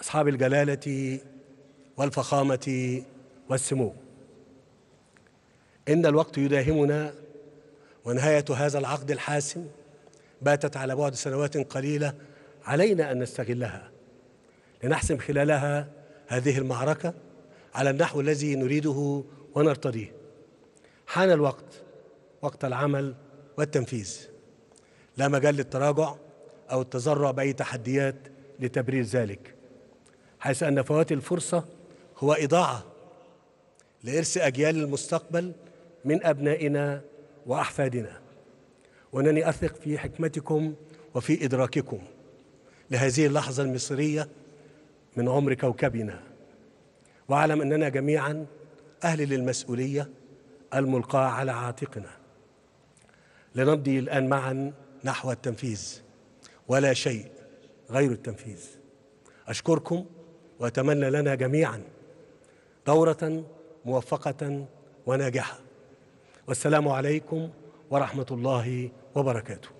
أصحاب الجلالة والفخامة والسمو إن الوقت يداهمنا ونهاية هذا العقد الحاسم باتت على بعد سنوات قليلة علينا أن نستغلها لنحسم خلالها هذه المعركة على النحو الذي نريده ونرتضيه حان الوقت وقت العمل والتنفيذ لا مجال للتراجع أو التذرع بأي تحديات لتبرير ذلك حيث أن فوات الفرصة هو إضاعة لإرث أجيال المستقبل من أبنائنا وأحفادنا وأنني أثق في حكمتكم وفي إدراككم لهذه اللحظة المصرية من عمر كوكبنا واعلم أننا جميعا أهل للمسؤولية الملقاة على عاتقنا لنمضي الآن معا نحو التنفيذ ولا شيء غير التنفيذ أشكركم واتمنى لنا جميعا دوره موفقه وناجحه والسلام عليكم ورحمه الله وبركاته